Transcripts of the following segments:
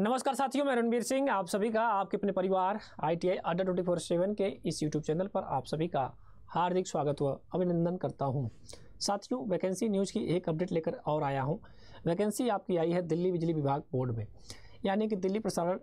नमस्कार साथियों मैं रणबीर सिंह आप सभी का आपके अपने परिवार आईटीआई अड्डा ट्वेंटी फोर सेवन के इस यूट्यूब चैनल पर आप सभी का हार्दिक स्वागत व अभिनंदन करता हूं साथियों वैकेंसी न्यूज़ की एक अपडेट लेकर और आया हूं वैकेंसी आपकी आई है दिल्ली बिजली विभाग बोर्ड में यानी कि दिल्ली प्रसारण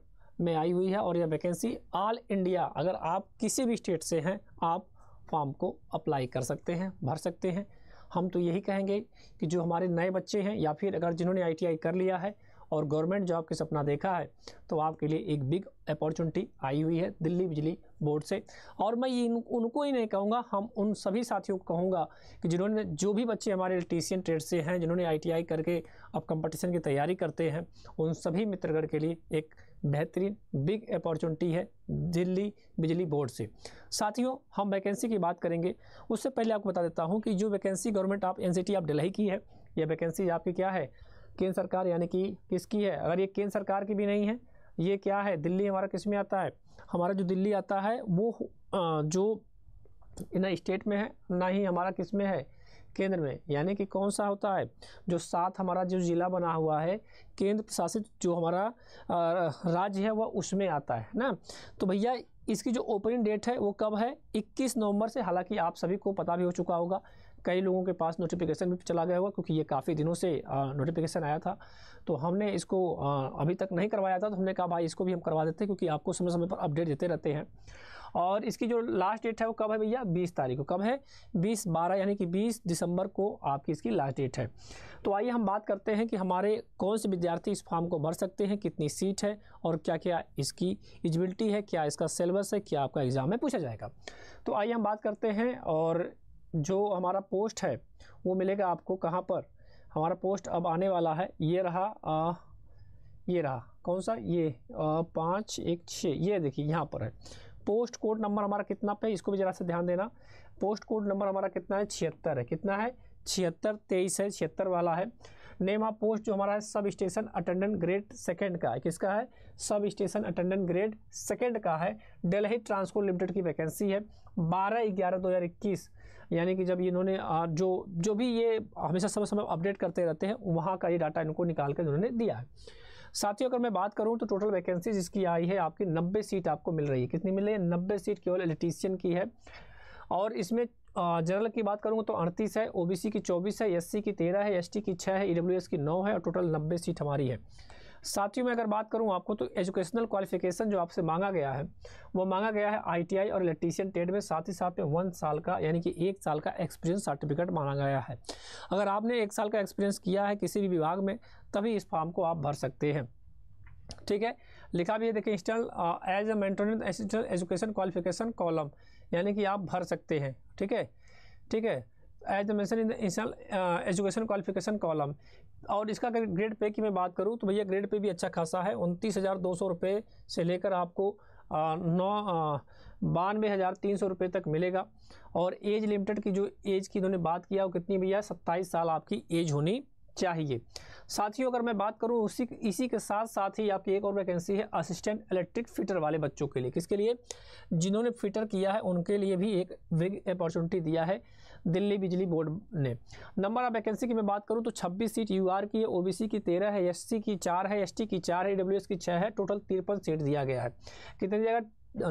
में आई हुई है और यह वैकेंसी ऑल इंडिया अगर आप किसी भी स्टेट से हैं आप फॉर्म को अप्लाई कर सकते हैं भर सकते हैं हम तो यही कहेंगे कि जो हमारे नए बच्चे हैं या फिर अगर जिन्होंने आईटीआई कर लिया है और गवर्नमेंट जॉब का सपना देखा है तो आपके लिए एक बिग अपॉर्चुनिटी आई हुई है दिल्ली बिजली बोर्ड से और मैं ये उनको ही नहीं कहूँगा हम उन सभी साथियों को कहूँगा कि जिन्होंने जो भी बच्चे हमारे इलेक्ट्रीशियन ट्रेड से हैं जिन्होंने आई करके अब कंपटीशन की तैयारी करते हैं उन सभी मित्रगढ़ के लिए एक बेहतरीन बिग अपॉर्चुनिटी है दिल्ली बिजली बोर्ड से साथियों हम वैकेंसी की बात करेंगे उससे पहले आपको बता देता हूँ कि जो वैकेंसी गवर्नमेंट ऑफ एन आप दिल्ली की है यह वैकेंसी आपकी क्या है केंद्र सरकार यानी कि किसकी है अगर ये केंद्र सरकार की भी नहीं है ये क्या है दिल्ली हमारा किस में आता है हमारा जो दिल्ली आता है वो जो ना स्टेट में है ना ही हमारा किस में है केंद्र में यानी कि कौन सा होता है जो सात हमारा जो ज़िला बना हुआ है केंद्र शासित जो हमारा राज्य है वह उसमें आता है ना तो भैया इसकी जो ओपनिंग डेट है वो कब है 21 नवंबर से हालांकि आप सभी को पता भी हो चुका होगा कई लोगों के पास नोटिफिकेशन भी चला गया होगा क्योंकि ये काफ़ी दिनों से नोटिफिकेशन आया था तो हमने इसको अभी तक नहीं करवाया था तो हमने कहा भाई इसको भी हम करवा देते हैं क्योंकि आपको समय समय पर अपडेट देते रहते हैं और इसकी जो लास्ट डेट है वो कब है भैया बीस तारीख को कब है बीस बारह यानी कि बीस दिसंबर को आपकी इसकी लास्ट डेट है तो आइए हम बात करते हैं कि हमारे कौन से विद्यार्थी इस फॉर्म को भर सकते हैं कितनी सीट है और क्या क्या इसकी एजिबिलिटी है क्या इसका सिलेबस है क्या आपका एग्ज़ाम में पूछा जाएगा तो आइए हम बात करते हैं और जो हमारा पोस्ट है वो मिलेगा आपको कहाँ पर हमारा पोस्ट अब आने वाला है ये रहा आ, ये रहा कौन सा ये आ, पाँच एक छः ये देखिए यहाँ पर है पोस्ट कोड नंबर हमारा कितना पे इसको भी ज़रा से ध्यान देना पोस्ट कोड नंबर हमारा कितना है छिहत्तर है कितना है छिहत्तर तेईस है छिहत्तर वाला है नेम ऑफ पोस्ट जो हमारा है sub station attendant grade second का है किसका है sub station attendant grade second का है दिल्ली ट्रांसपोर्ट लिमिटेड की वैकेंसी है बारह ग्यारह दो हज़ार इक्कीस यानी कि जब इन्होंने जो जो भी ये हमेशा समय समय अपडेट करते रहते हैं वहाँ का ये डाटा इनको निकाल कर इन्होंने दिया है साथियों अगर मैं बात करूं तो टोटल वैकेंसी जिसकी आई है आपकी 90 सीट आपको मिल रही है कितनी मिल रही है नब्बे सीट केवल इलेक्ट्रीशियन की है और इसमें जनरल की बात करूँगा तो अड़तीस है ओबीसी की चौबीस है एससी की तेरह है एसटी की छः है ईडब्ल्यूएस e की नौ है और टोटल नब्बे सीट हमारी है साथियों मैं अगर बात करूँ आपको तो एजुकेशनल क्वालिफिकेशन जो आपसे मांगा गया है वो मांगा गया है आईटीआई और इलेक्ट्रीशियन ट्रेड में साथ ही साथ में वन साल का यानी कि एक साल का एक्सपीरियंस सर्टिफिकेट मांगा गया है अगर आपने एक साल का एक्सपीरियंस किया है किसी भी विभाग में तभी इस फॉर्म को आप भर सकते हैं ठीक है लिखा भी है देखिए install as a maintenance assistant education qualification column यानी कि आप भर सकते हैं ठीक है ठीक है as mention in the essential education qualification column और इसका अगर ग्रेड पे की मैं बात करूँ तो भैया ग्रेड पे भी अच्छा खासा है उनतीस हज़ार दो सौ रुपये से लेकर आपको नौ बानवे हज़ार तीन सौ रुपये तक मिलेगा और एज लिमिटेड की जो एज की इन्होंने बात किया वो कितनी भैया सत्ताईस साल आपकी एज होनी चाहिए साथियों अगर मैं बात करूं उसी इसी के साथ साथ ही आपकी एक और वैकेंसी है असिस्टेंट इलेक्ट्रिक फिटर वाले बच्चों के लिए किसके लिए जिन्होंने फिटर किया है उनके लिए भी एक बिग अपॉर्चुनिटी दिया है दिल्ली बिजली बोर्ड ने नंबर ऑफ वैकेंसी की मैं बात करूँ तो छब्बीस सीट यू की है ओ की तेरह है एस की चार है एस की चार है डब्ल्यू e की छः है टोटल तिरपन सीट दिया गया है कितने दिया गया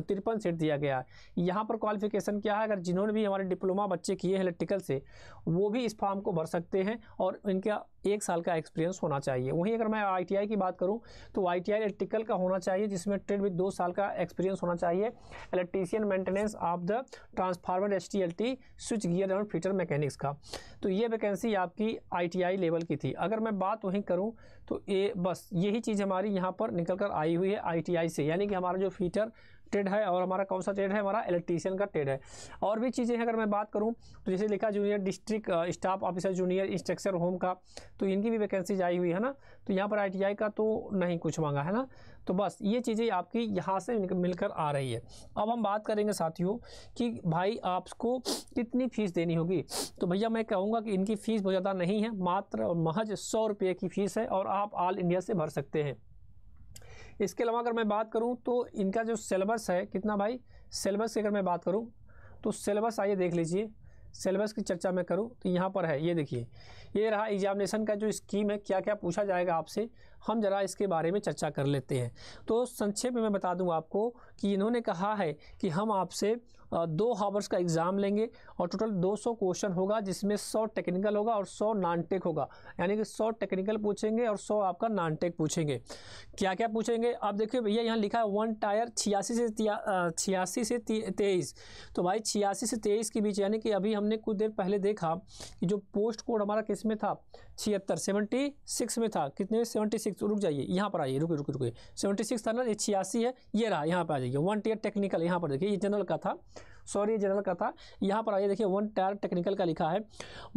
तिरपन सेट दिया गया है यहाँ पर क्वालिफिकेशन क्या है अगर जिन्होंने भी हमारे डिप्लोमा बच्चे किए हैं इलेक्ट्रिकल से वो भी इस फॉर्म को भर सकते हैं और इनका एक साल का एक्सपीरियंस होना चाहिए वहीं अगर मैं आईटीआई की बात करूं तो आईटीआई इलेक्ट्रिकल का होना चाहिए जिसमें ट्रेड विद दो साल का एक्सपीरियंस होना चाहिए electrician maintenance of the transformer H T switch gear and fitter mechanics का तो ये वैकेंसी आपकी आई लेवल की थी अगर मैं बात वहीं करूँ तो ये बस यही चीज़ हमारी यहाँ पर निकल कर आई हुई है आईटीआई से यानी कि हमारा जो फीटर ट्रेड है और हमारा कौन सा ट्रेड है हमारा इलेक्ट्रीशियन का ट्रेड है और भी चीज़ें हैं अगर मैं बात करूँ तो जैसे लिखा junior district staff officer junior instructor home का तो इनकी भी वैकेंसीज आई हुई है ना तो यहाँ पर आई का तो नहीं कुछ मांगा है ना तो बस ये चीज़ें आपकी यहाँ से मिलकर आ रही है अब हम बात करेंगे साथियों कि भाई आपको कितनी फ़ीस देनी होगी तो भैया मैं कहूँगा कि इनकी फ़ीस बहुत ज़्यादा नहीं है मात्र और महज सौ रुपये की फ़ीस है और आप ऑल इंडिया से भर सकते हैं इसके अलावा अगर मैं बात करूँ तो इनका जो सिलेबस है कितना भाई सिलेबस की अगर मैं बात करूँ तो सिलेबस आइए देख लीजिए सिलेबस की चर्चा मैं करूं तो यहाँ पर है ये देखिए ये रहा एग्जामिनेशन का जो स्कीम है क्या क्या पूछा जाएगा आपसे हम ज़रा इसके बारे में चर्चा कर लेते हैं तो संक्षेप में मैं बता दूँ आपको कि इन्होंने कहा है कि हम आपसे दो हावर्स का एग्ज़ाम लेंगे और टोटल 200 क्वेश्चन होगा जिसमें 100 टेक्निकल होगा और 100 नॉन टेक होगा यानी कि 100 टेक्निकल पूछेंगे और 100 आपका नॉन टेक पूछेंगे क्या क्या पूछेंगे आप देखिए भैया यहाँ लिखा है वन टायर छियासी से छियासी से तेईस तो भाई छियासी से तेईस के बीच यानी कि अभी हमने कुछ देर पहले देखा कि जो पोस्ट कोड हमारा किस में था छिहत्तर सेवेंटी सिक्स में था कितने सेवेंटी सिक्स तो रुक जाइए यहाँ पर आइए रुके रुके रुके सेवेंटी सिक्स था ना ये छियासी है ये रहा यहाँ पर आ जाइए वन टीयर टेक्निकल यहाँ पर देखिए ये जनरल का था सॉरी ये जनरल का था यहाँ पर आइए देखिए वन टायर टेक्निकल का लिखा है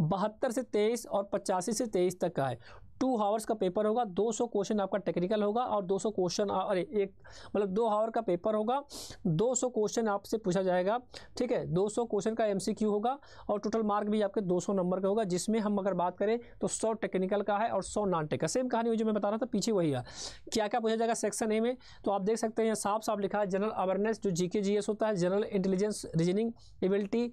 बहत्तर से तेईस और पचासी से तेईस तक का है टू हावर्स का पेपर होगा 200 क्वेश्चन आपका टेक्निकल होगा और 200 क्वेश्चन अरे एक मतलब दो हावर का पेपर होगा 200 क्वेश्चन आपसे पूछा जाएगा ठीक है 200 क्वेश्चन का एमसीक्यू होगा और टोटल मार्क भी आपके 200 नंबर का होगा जिसमें हम अगर बात करें तो 100 टेक्निकल का है और 100 नॉन टेक का सेम कहानी जो मैं बता रहा था पीछे वही है क्या क्या पूछा जाएगा सेक्शन ए में तो आप देख सकते हैं साफ साफ लिखा है जनरल अवेयरनेस जो जी होता है जनरल इंटेलिजेंस रीजनिंग एबिलिटी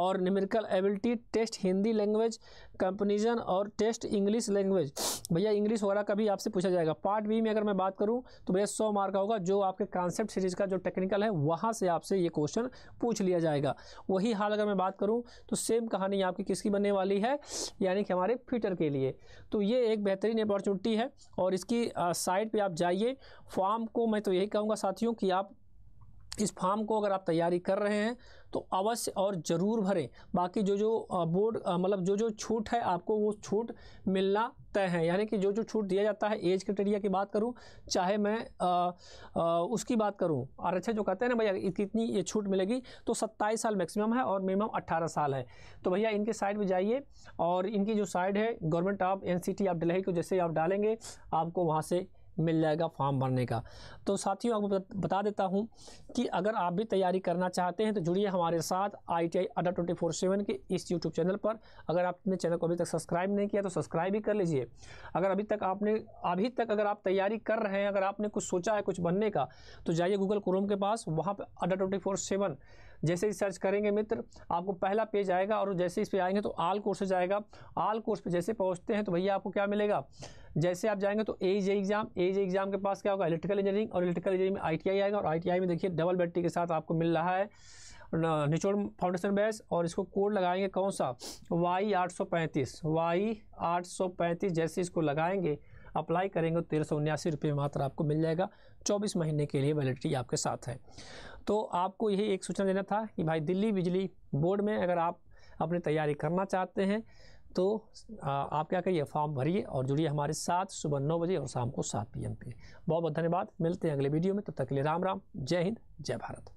और numerical ability test Hindi language comprehension और टेस्ट इंग्लिश लैंग्वेज भैया इंग्लिश वगैरह का भी आपसे पूछा जाएगा पार्ट बी में अगर मैं बात करूँ तो भैया सौ मार्क का होगा जो आपके कॉन्सेप्ट सीरीज का जो टेक्निकल है वहाँ से आपसे ये क्वेश्चन पूछ लिया जाएगा वही हाल अगर मैं बात करूँ तो सेम कहानी आपकी किसकी बनने वाली है यानी कि हमारे फिटर के लिए तो ये एक बेहतरीन अपॉर्चुनिटी है और इसकी साइट पर आप जाइए फॉर्म को मैं तो यही कहूँगा साथियों कि आप इस फॉर्म को अगर आप तैयारी कर रहे हैं तो अवश्य और ज़रूर भरें बाकी जो जो बोर्ड मतलब जो जो छूट है आपको वो छूट मिलना तय है यानी कि जो जो छूट दिया जाता है एज क्रिटेरिया की बात करूं चाहे मैं आ, आ, उसकी बात करूं अच्छा जो कहते हैं ना भैया कितनी ये छूट मिलेगी तो 27 साल मैक्सिमम है और मिनिमम अट्ठारह साल है तो भैया इनके साइड में जाइए और इनकी जो साइड है गवर्नमेंट ऑफ एन आप डेल्ही को जैसे आप डालेंगे आपको वहाँ से मिल जाएगा फॉर्म भरने का तो साथियों आपको बता देता हूं कि अगर आप भी तैयारी करना चाहते हैं तो जुड़िए हमारे साथ आई टी आई अड्डा ट्वेंटी फोर सेवन के इस यूट्यूब चैनल पर अगर आपने चैनल को अभी तक सब्सक्राइब नहीं किया तो सब्सक्राइब भी कर लीजिए अगर अभी तक आपने अभी तक अगर आप तैयारी कर रहे हैं अगर आपने कुछ सोचा है कुछ बनने का तो जाइए गूगल क्रोम के पास वहाँ पर अड्डा ट्वेंटी फोर सेवन जैसे ही सर्च करेंगे मित्र आपको पहला पेज आएगा और जैसे इस पर आएंगे तो आल कोर्सेज आएगा आल कोर्स पर जैसे पहुँचते हैं तो भैया आपको क्या मिलेगा जैसे आप जाएंगे तो ए जे एग्जाम ए जे एग्जाम के पास क्या होगा इलेक्ट्रिकल इंजीनियरिंग और इलेक्ट्रिकल इंजीनियरिंग में आई आएगा और आई में देखिए डबल बैटरी के साथ आपको मिल रहा है निचोड़ फाउंडेशन बैच और इसको कोड लगाएंगे कौन सा वाई आठ सौ पैंतीस वाई आठ सौ पैंतीस जैसे इसको लगाएंगे अप्लाई करेंगे तो तेरह सौ उन्यासी रुपये मात्र आपको मिल जाएगा चौबीस महीने के लिए वैलिडिटी आपके साथ है तो आपको यही एक सूचना देना था कि भाई दिल्ली बिजली बोर्ड में अगर आप अपनी तैयारी करना चाहते हैं तो आप क्या करिए फॉर्म भरिए और जुड़िए हमारे साथ सुबह नौ बजे और शाम को सात पी पे बहुत बहुत धन्यवाद मिलते हैं अगले वीडियो में तब तो तक के लिए राम राम जय हिंद जय भारत